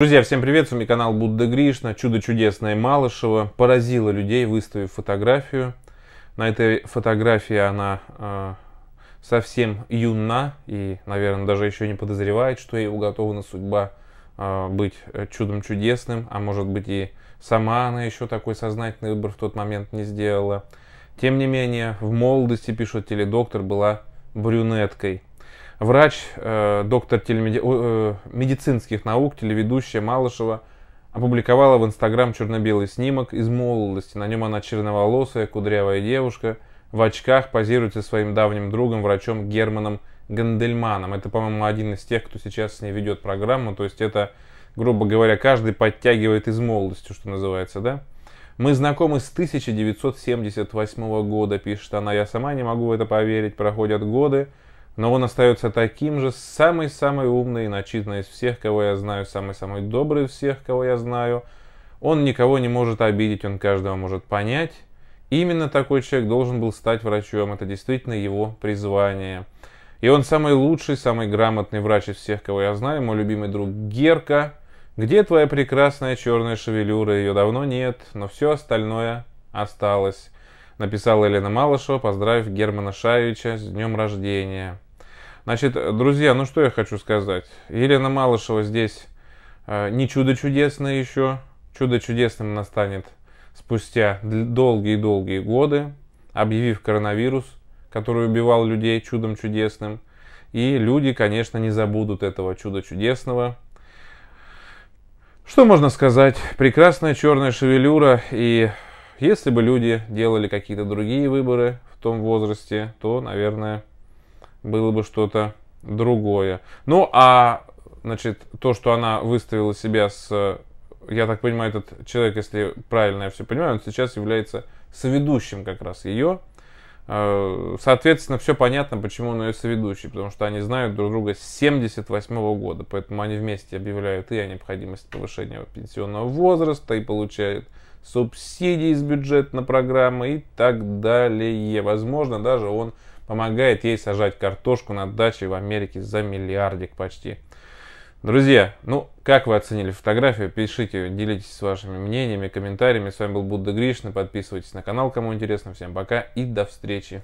Друзья, всем привет, с вами канал Будда Гришна, чудо чудесное Малышева. Поразило людей, выставив фотографию. На этой фотографии она э, совсем юна и, наверное, даже еще не подозревает, что ей уготована судьба э, быть э, чудом чудесным, а может быть и сама она еще такой сознательный выбор в тот момент не сделала. Тем не менее, в молодости, пишет теледоктор, была брюнеткой – Врач, э, доктор телемеди... э, медицинских наук, телеведущая Малышева опубликовала в Инстаграм черно-белый снимок из молодости. На нем она черноволосая, кудрявая девушка в очках позирует со своим давним другом, врачом Германом Гандельманом. Это, по-моему, один из тех, кто сейчас с ней ведет программу. То есть это, грубо говоря, каждый подтягивает из молодости, что называется, да? Мы знакомы с 1978 года, пишет она. Я сама не могу в это поверить. Проходят годы, но он остается таким же, самый-самый умный и начитанный из всех, кого я знаю, самый-самый добрый из всех, кого я знаю. Он никого не может обидеть, он каждого может понять. именно такой человек должен был стать врачом, это действительно его призвание. И он самый лучший, самый грамотный врач из всех, кого я знаю, мой любимый друг Герка. Где твоя прекрасная черная шевелюра? Ее давно нет, но все остальное осталось. Написала Елена Малышева, поздравив Германа Шаевича с днем рождения. Значит, друзья, ну что я хочу сказать. Елена Малышева здесь э, не чудо чудесное еще. Чудо чудесным она станет спустя долгие-долгие годы, объявив коронавирус, который убивал людей чудом чудесным. И люди, конечно, не забудут этого чуда чудесного. Что можно сказать? Прекрасная черная шевелюра. И если бы люди делали какие-то другие выборы в том возрасте, то, наверное, было бы что-то другое. Ну, а, значит, то, что она выставила себя с... Я так понимаю, этот человек, если правильно я все понимаю, он сейчас является соведущим как раз ее. Э, соответственно, все понятно, почему он ее соведущий, потому что они знают друг друга с 78 -го года, поэтому они вместе объявляют и о необходимости повышения пенсионного возраста, и получают субсидии из бюджета на программы и так далее. Возможно, даже он помогает ей сажать картошку на даче в Америке за миллиардик почти. Друзья, ну как вы оценили фотографию? Пишите, делитесь вашими мнениями, комментариями. С вами был Будда Гришна. Подписывайтесь на канал, кому интересно. Всем пока и до встречи.